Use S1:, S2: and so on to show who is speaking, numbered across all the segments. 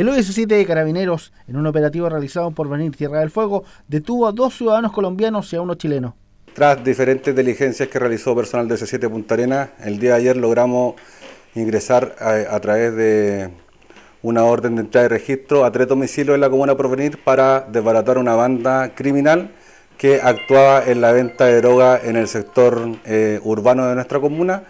S1: El OS-7 de Carabineros, en un operativo realizado por Venir Tierra del Fuego, detuvo a dos ciudadanos colombianos y a uno chileno.
S2: Tras diferentes diligencias que realizó personal de C7 Punta Arena, el día de ayer logramos ingresar a, través de una orden de entrada y registro a tres domicilios en la comuna Provenir para desbaratar una banda criminal que actuaba en la venta de droga en el sector eh, urbano de nuestra comuna,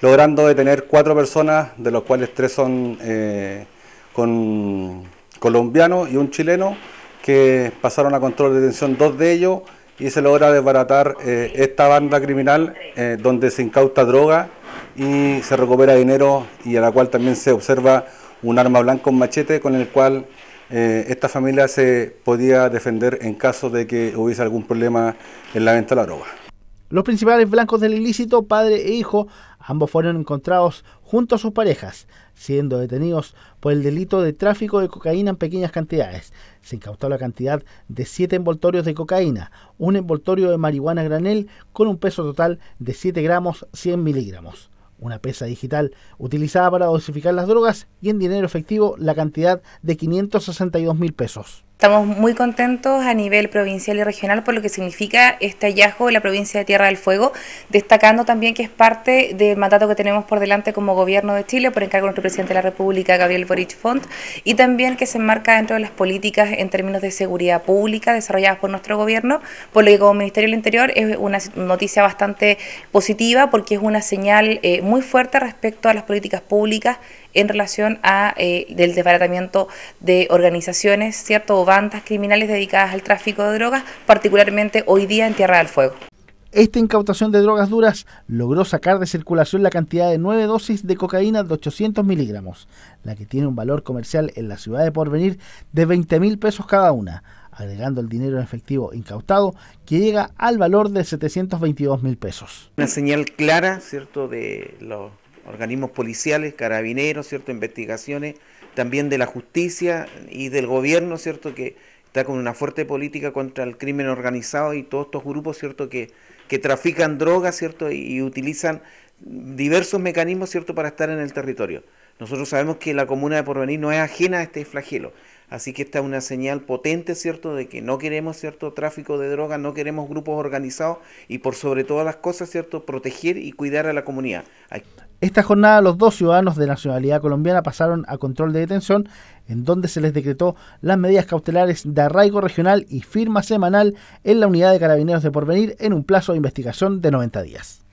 S2: logrando detener cuatro personas, de los cuales tres son eh, con colombianos y un chileno que pasaron a control de detención dos de ellos y se logra desbaratar eh, esta banda criminal eh, donde se incauta droga y se recupera dinero y a la cual también se observa un arma blanca, un machete con el cual eh, esta familia se podía defender en caso de que hubiese algún problema en la venta de la droga.
S1: Los principales blancos del ilícito, padre e hijo, ambos fueron encontrados junto a sus parejas, siendo detenidos por el delito de tráfico de cocaína en pequeñas cantidades. Se incautó la cantidad de 7 envoltorios de cocaína, un envoltorio de marihuana granel con un peso total de 7 gramos 100 miligramos una pesa digital utilizada para dosificar las drogas y en dinero efectivo la cantidad de 562 mil pesos.
S3: Estamos muy contentos a nivel provincial y regional por lo que significa este hallazgo en la provincia de Tierra del Fuego, destacando también que es parte del mandato que tenemos por delante como gobierno de Chile por encargo de nuestro presidente de la República, Gabriel Boric Font, y también que se enmarca dentro de las políticas en términos de seguridad pública desarrolladas por nuestro gobierno, por lo que como Ministerio del Interior es una noticia bastante positiva porque es una señal eh, muy fuerte respecto a las políticas públicas en relación a eh, del desbaratamiento de organizaciones, ¿cierto? bandas criminales dedicadas al tráfico de drogas, particularmente hoy día en Tierra del Fuego.
S1: Esta incautación de drogas duras logró sacar de circulación la cantidad de nueve dosis de cocaína de 800 miligramos, la que tiene un valor comercial en la ciudad de Porvenir de 20 mil pesos cada una, agregando el dinero en efectivo incautado que llega al valor de 722 mil pesos.
S4: Una señal clara, ¿cierto?, de los organismos policiales, carabineros, ¿cierto? Investigaciones, también de la justicia y del gobierno, ¿cierto? Que está con una fuerte política contra el crimen organizado y todos estos grupos, ¿cierto? Que, que trafican drogas, ¿cierto? Y, y utilizan diversos mecanismos, ¿cierto? Para estar en el territorio. Nosotros sabemos que la comuna de Porvenir no es ajena a este flagelo. Así que esta es una señal potente, ¿cierto?, de que no queremos, ¿cierto?, tráfico de drogas, no queremos grupos organizados y por sobre todas las cosas, ¿cierto?, proteger y cuidar a la comunidad.
S1: Esta jornada los dos ciudadanos de nacionalidad colombiana pasaron a control de detención, en donde se les decretó las medidas cautelares de arraigo regional y firma semanal en la unidad de carabineros de porvenir en un plazo de investigación de 90 días.